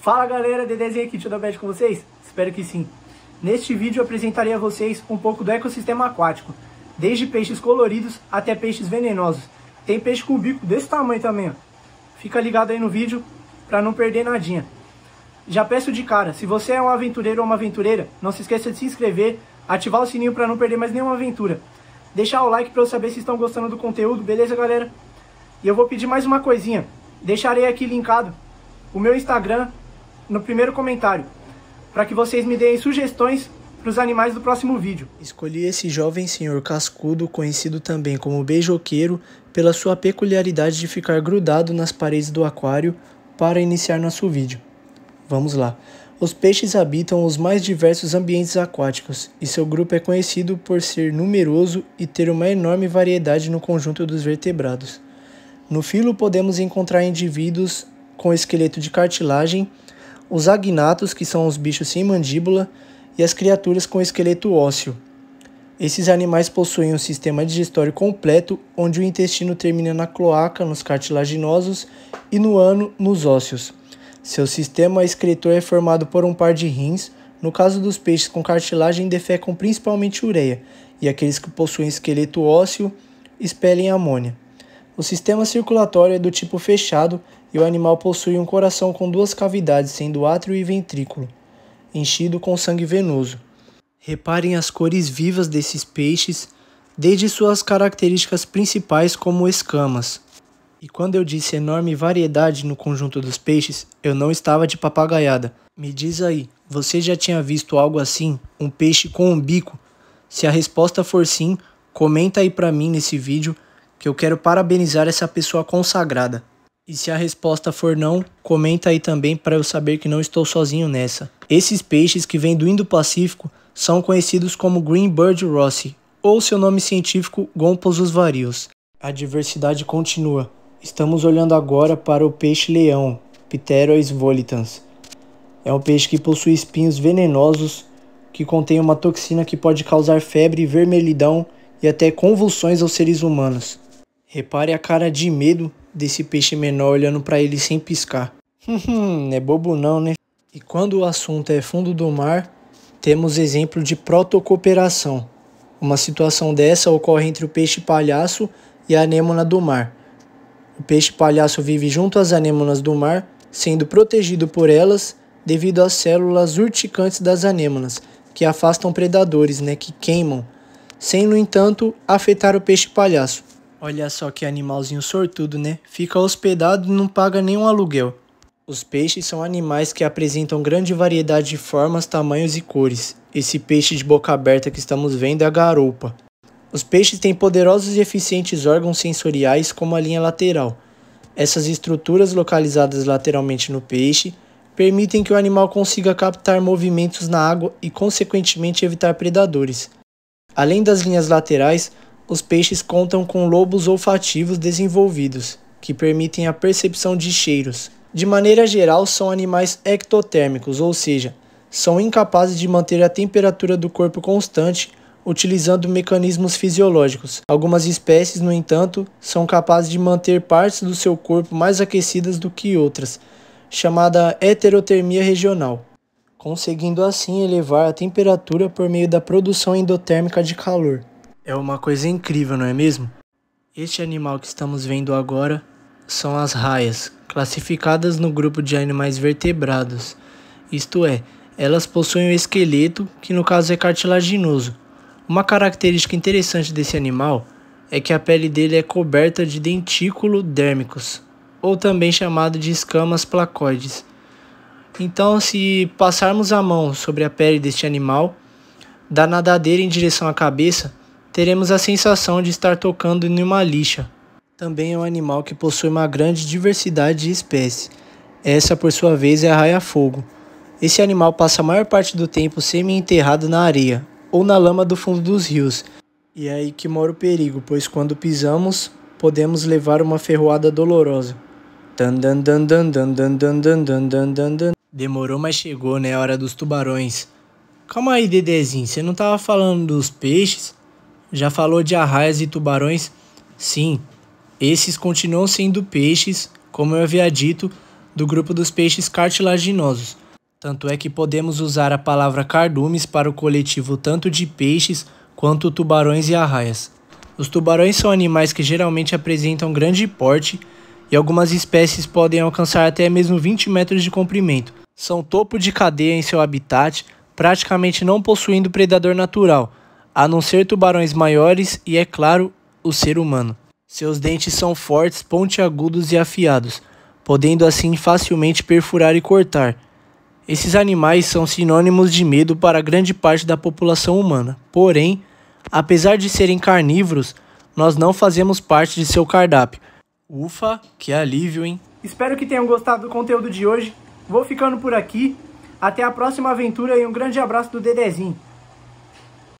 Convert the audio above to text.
Fala galera, Dedezinho aqui, tudo bem com vocês? Espero que sim. Neste vídeo eu apresentarei a vocês um pouco do ecossistema aquático, desde peixes coloridos até peixes venenosos. Tem peixe com bico desse tamanho também, ó. Fica ligado aí no vídeo para não perder nadinha. Já peço de cara, se você é um aventureiro ou uma aventureira, não se esqueça de se inscrever, ativar o sininho para não perder mais nenhuma aventura. Deixar o like para eu saber se estão gostando do conteúdo, beleza galera? E eu vou pedir mais uma coisinha, deixarei aqui linkado o meu Instagram no primeiro comentário, para que vocês me deem sugestões para os animais do próximo vídeo. Escolhi esse jovem senhor cascudo, conhecido também como beijoqueiro, pela sua peculiaridade de ficar grudado nas paredes do aquário para iniciar nosso vídeo. Vamos lá. Os peixes habitam os mais diversos ambientes aquáticos e seu grupo é conhecido por ser numeroso e ter uma enorme variedade no conjunto dos vertebrados. No filo podemos encontrar indivíduos com esqueleto de cartilagem, os agnatos, que são os bichos sem mandíbula, e as criaturas com esqueleto ósseo. Esses animais possuem um sistema digestório completo, onde o intestino termina na cloaca, nos cartilaginosos, e no ano, nos ósseos. Seu sistema excretor é formado por um par de rins, no caso dos peixes com cartilagem, defecam principalmente ureia, e aqueles que possuem esqueleto ósseo expelem amônia. O sistema circulatório é do tipo fechado e o animal possui um coração com duas cavidades, sendo átrio e ventrículo, enchido com sangue venoso. Reparem as cores vivas desses peixes, desde suas características principais como escamas. E quando eu disse enorme variedade no conjunto dos peixes, eu não estava de papagaiada. Me diz aí, você já tinha visto algo assim? Um peixe com um bico? Se a resposta for sim, comenta aí para mim nesse vídeo que eu quero parabenizar essa pessoa consagrada. E se a resposta for não, comenta aí também para eu saber que não estou sozinho nessa. Esses peixes que vêm do Indo-Pacífico são conhecidos como Green Bird Rossi, ou seu nome científico Gompos varios. A diversidade continua. Estamos olhando agora para o peixe-leão, Pterois volitans. É um peixe que possui espinhos venenosos que contém uma toxina que pode causar febre, vermelhidão e até convulsões aos seres humanos. Repare a cara de medo desse peixe menor olhando para ele sem piscar. Hum, é bobo não, né? E quando o assunto é fundo do mar, temos exemplo de protocooperação. Uma situação dessa ocorre entre o peixe palhaço e a anêmona do mar. O peixe palhaço vive junto às anêmonas do mar, sendo protegido por elas devido às células urticantes das anêmonas, que afastam predadores, né, que queimam, sem no entanto afetar o peixe palhaço. Olha só que animalzinho sortudo, né? Fica hospedado e não paga nenhum aluguel. Os peixes são animais que apresentam grande variedade de formas, tamanhos e cores. Esse peixe de boca aberta que estamos vendo é a garoupa. Os peixes têm poderosos e eficientes órgãos sensoriais, como a linha lateral. Essas estruturas localizadas lateralmente no peixe permitem que o animal consiga captar movimentos na água e, consequentemente, evitar predadores. Além das linhas laterais, os peixes contam com lobos olfativos desenvolvidos, que permitem a percepção de cheiros. De maneira geral, são animais ectotérmicos, ou seja, são incapazes de manter a temperatura do corpo constante utilizando mecanismos fisiológicos. Algumas espécies, no entanto, são capazes de manter partes do seu corpo mais aquecidas do que outras, chamada heterotermia regional, conseguindo assim elevar a temperatura por meio da produção endotérmica de calor é uma coisa incrível, não é mesmo? Este animal que estamos vendo agora são as raias, classificadas no grupo de animais vertebrados, isto é, elas possuem um esqueleto que no caso é cartilaginoso. Uma característica interessante desse animal é que a pele dele é coberta de dentículo dérmicos, ou também chamado de escamas placoides. Então, se passarmos a mão sobre a pele deste animal, da nadadeira em direção à cabeça, teremos a sensação de estar tocando em uma lixa. Também é um animal que possui uma grande diversidade de espécies. Essa, por sua vez, é a raia-fogo. Esse animal passa a maior parte do tempo semi-enterrado na areia ou na lama do fundo dos rios. E é aí que mora o perigo, pois quando pisamos, podemos levar uma ferroada dolorosa. Demorou, mas chegou, né? A hora dos tubarões. Calma aí, Dedezinho, você não tava falando dos peixes? Já falou de arraias e tubarões? Sim, esses continuam sendo peixes, como eu havia dito, do grupo dos peixes cartilaginosos. Tanto é que podemos usar a palavra cardumes para o coletivo tanto de peixes quanto tubarões e arraias. Os tubarões são animais que geralmente apresentam grande porte e algumas espécies podem alcançar até mesmo 20 metros de comprimento. São topo de cadeia em seu habitat, praticamente não possuindo predador natural, a não ser tubarões maiores e, é claro, o ser humano. Seus dentes são fortes, pontiagudos e afiados, podendo assim facilmente perfurar e cortar. Esses animais são sinônimos de medo para grande parte da população humana. Porém, apesar de serem carnívoros, nós não fazemos parte de seu cardápio. Ufa, que alívio, hein? Espero que tenham gostado do conteúdo de hoje. Vou ficando por aqui. Até a próxima aventura e um grande abraço do Dedezinho.